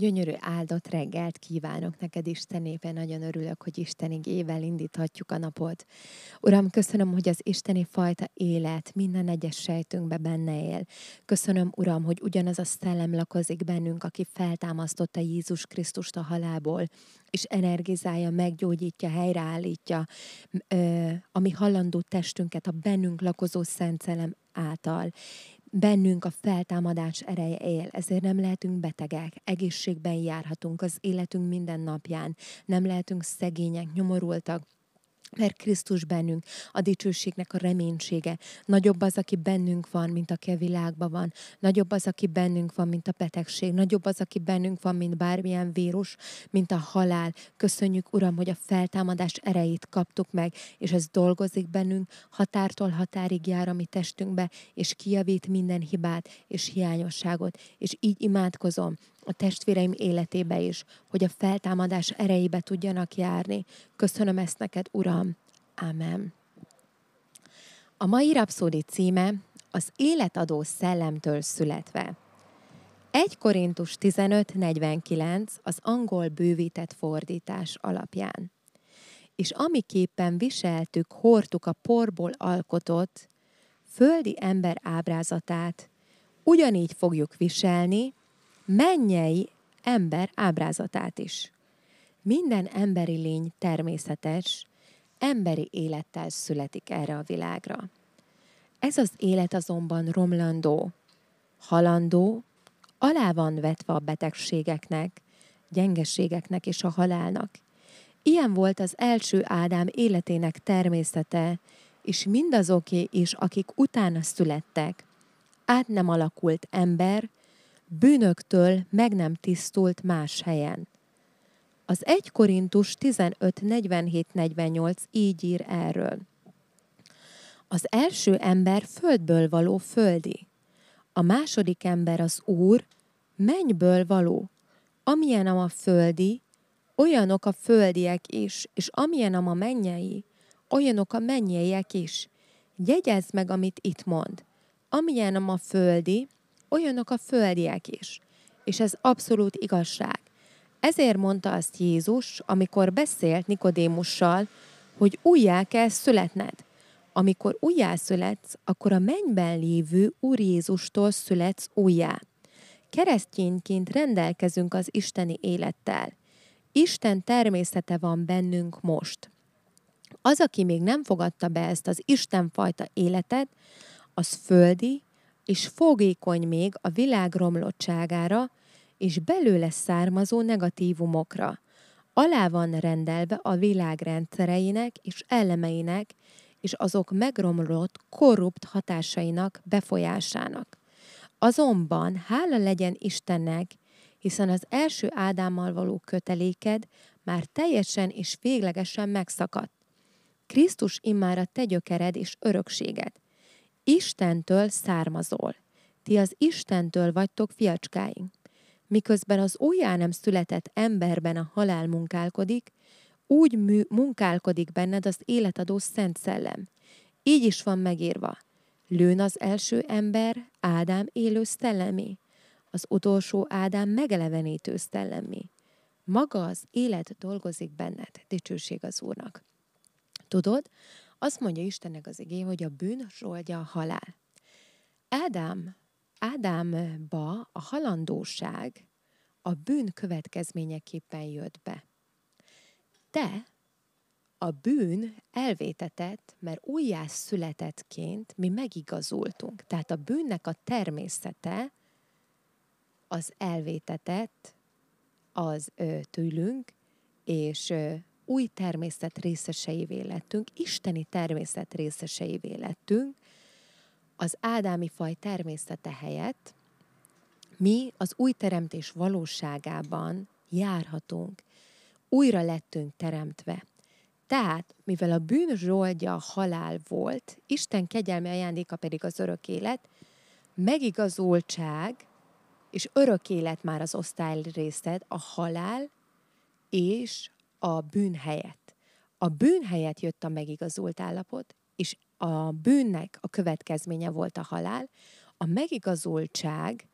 Gyönyörű áldott reggelt kívánok neked, Isten népe, nagyon örülök, hogy Isten igével indíthatjuk a napot. Uram, köszönöm, hogy az Isteni fajta élet minden egyes sejtünkbe benne él. Köszönöm, Uram, hogy ugyanaz a szellem lakozik bennünk, aki feltámasztotta Jézus Krisztust a halálból, és energizálja, meggyógyítja, helyreállítja ö, a mi hallandó testünket, a bennünk lakozó Szent Szellem által. Bennünk a feltámadás ereje él, ezért nem lehetünk betegek, egészségben járhatunk az életünk minden napján, nem lehetünk szegények, nyomorultak, mert Krisztus bennünk, a dicsőségnek a reménysége. Nagyobb az, aki bennünk van, mint aki a világban van. Nagyobb az, aki bennünk van, mint a betegség. Nagyobb az, aki bennünk van, mint bármilyen vírus, mint a halál. Köszönjük, Uram, hogy a feltámadás erejét kaptuk meg, és ez dolgozik bennünk, határtól határig jár a mi testünkbe, és kijavít minden hibát és hiányosságot. És így imádkozom, a testvéreim életébe is, hogy a feltámadás erejébe tudjanak járni. Köszönöm ezt neked, Uram. Amen. A mai rapszódi címe az életadó szellemtől születve. 1 Korintus 15.49 az angol bővített fordítás alapján. És amiképpen viseltük, hordtuk a porból alkotott, földi ember ábrázatát, ugyanígy fogjuk viselni mennyei ember ábrázatát is. Minden emberi lény természetes, emberi élettel születik erre a világra. Ez az élet azonban romlandó, halandó, alá van vetve a betegségeknek, gyengeségeknek és a halálnak. Ilyen volt az első Ádám életének természete, és mindazoké is, akik utána születtek. Át nem alakult ember, bűnöktől meg nem tisztult más helyen. Az 1 Korintus 15.47.48 így ír erről. Az első ember földből való földi, a második ember az Úr, mennyből való. Amilyen a földi, olyanok a földiek is, és amilyen a mennyei, olyanok a mennyeiek is. Jegyezd meg, amit itt mond. Amilyen a földi, olyanok a földiek is. És ez abszolút igazság. Ezért mondta azt Jézus, amikor beszélt Nikodémussal, hogy újjá kell születned. Amikor újjá születsz, akkor a mennyben lévő Úr Jézustól születsz újjá. Keresztényként rendelkezünk az isteni élettel. Isten természete van bennünk most. Az, aki még nem fogadta be ezt az Isten fajta életet, az földi, és fogékony még a világ romlottságára és belőle származó negatívumokra. Alá van rendelve a világ rendszereinek és elemeinek, és azok megromlott, korrupt hatásainak, befolyásának. Azonban hála legyen Istennek, hiszen az első Ádámmal való köteléked már teljesen és véglegesen megszakadt. Krisztus immár a te gyökered és örökséged. Istentől származol. Ti az Istentől vagytok fiacskáink. Miközben az újjá nem született emberben a halál munkálkodik, úgy mű, munkálkodik benned az életadó szent szellem. Így is van megírva. Lőn az első ember, Ádám élő szellemi, az utolsó Ádám megelevenítő szellemi. Maga az élet dolgozik benned, dicsőség az Úrnak. Tudod, azt mondja Istennek az igény, hogy a bűn zsoldja a halál. Ádám, Ádámba a halandóság a bűn következményeképpen jött be. Te a bűn elvétetett, mert újjász születettként mi megigazultunk. Tehát a bűnnek a természete az elvétetett, az ö, tőlünk, és ö, új természet részeseivé lettünk, isteni természet részeseivé lettünk, az ádámi faj természete helyett mi az új teremtés valóságában járhatunk. Újra lettünk teremtve. Tehát, mivel a bűn zsoldja halál volt, Isten kegyelmi ajándéka pedig az örök élet, megigazoltság és örök élet már az osztály részed, a halál és a bűn helyett. A bűn helyett jött a megigazult állapot, és a bűnnek a következménye volt a halál, a megigazultság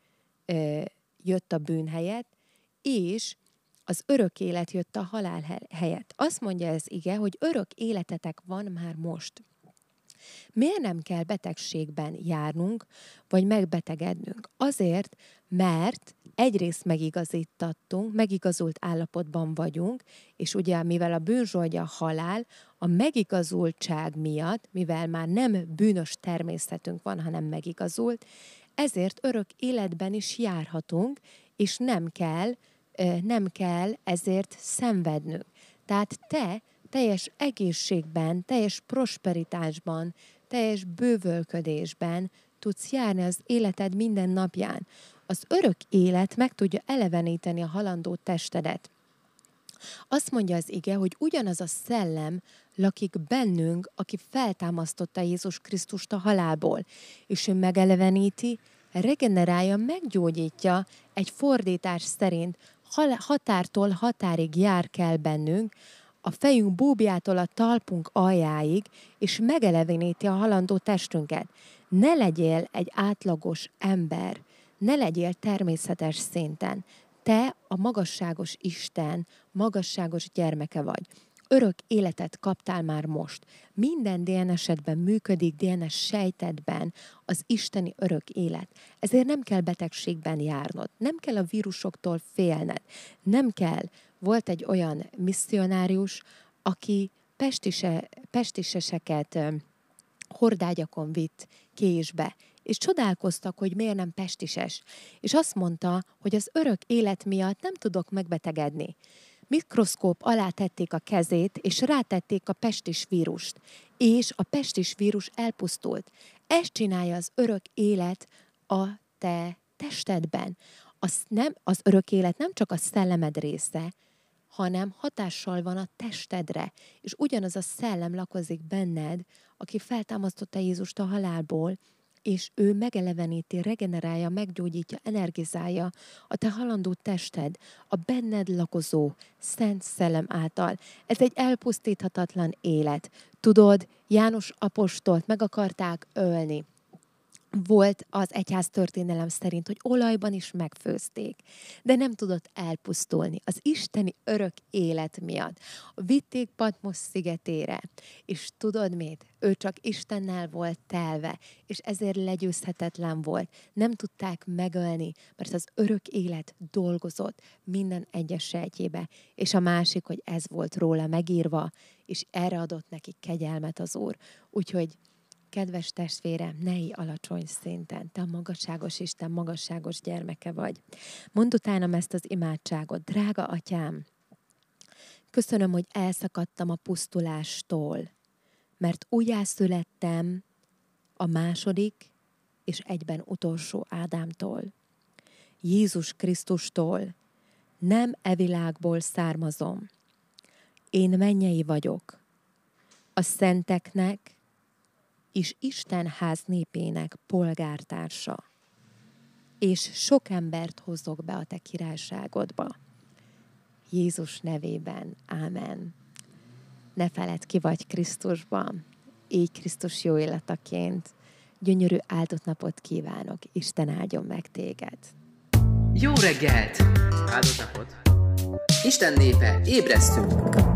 ö, jött a bűn helyett, és az örök élet jött a halál helyett. Azt mondja ez ige, hogy örök életetek van már most. Miért nem kell betegségben járnunk, vagy megbetegednünk? Azért, mert egyrészt megigazítattunk, megigazult állapotban vagyunk, és ugye mivel a bűnzsoldja a halál, a megigazultság miatt, mivel már nem bűnös természetünk van, hanem megigazult, ezért örök életben is járhatunk, és nem kell, nem kell ezért szenvednünk. Tehát te teljes egészségben, teljes prosperitásban, teljes bővölködésben tudsz járni az életed minden napján. Az örök élet meg tudja eleveníteni a halandó testedet. Azt mondja az ige, hogy ugyanaz a szellem lakik bennünk, aki feltámasztotta Jézus Krisztust a halálból, és ő megeleveníti, regenerálja, meggyógyítja egy fordítás szerint, határtól határig jár kell bennünk, a fejünk búbjától a talpunk aljáig, és megeleveníti a halandó testünket. Ne legyél egy átlagos ember, ne legyél természetes szinten. Te a magasságos Isten, magasságos gyermeke vagy. Örök életet kaptál már most. Minden DNS-edben működik, DNS sejtedben az isteni örök élet. Ezért nem kell betegségben járnod, nem kell a vírusoktól félned, nem kell. Volt egy olyan misszionárius, aki pestise, pestiseseket hordágyakon vitt késbe, és csodálkoztak, hogy miért nem pestises. És azt mondta, hogy az örök élet miatt nem tudok megbetegedni. Mikroszkóp alá tették a kezét, és rátették a pestis vírust. És a pestis vírus elpusztult. Ezt csinálja az örök élet a te testedben. Az, nem, az örök élet nem csak a szellemed része, hanem hatással van a testedre, és ugyanaz a szellem lakozik benned, aki feltámasztotta Jézust a halálból, és ő megeleveníti, regenerálja, meggyógyítja, energizálja a te halandó tested, a benned lakozó Szent Szellem által. Ez egy elpusztíthatatlan élet. Tudod, János apostolt meg akarták ölni volt az egyház történelem szerint, hogy olajban is megfőzték, de nem tudott elpusztulni az isteni örök élet miatt. Vitték Patmos szigetére, és tudod mit? Ő csak Istennel volt telve, és ezért legyőzhetetlen volt. Nem tudták megölni, mert az örök élet dolgozott minden egyes sejtjébe, és a másik, hogy ez volt róla megírva, és erre adott neki kegyelmet az Úr. Úgyhogy Kedves testvérem, ne így alacsony szinten, te a magasságos Isten magasságos gyermeke vagy. Mondd utánam ezt az imádságot, drága atyám, köszönöm, hogy elszakadtam a pusztulástól, mert újjászülettem a második és egyben utolsó Ádámtól, Jézus Krisztustól, nem e világból származom. Én mennyei vagyok. A szenteknek, és Isten ház népének polgártársa. És sok embert hozok be a te királyságodba. Jézus nevében. Ámen. Ne feled ki vagy Krisztusban. Így Krisztus jó életaként. Gyönyörű áldott napot kívánok. Isten áldjon meg téged. Jó reggelt! Áldott napot! Isten népe, ébresztünk!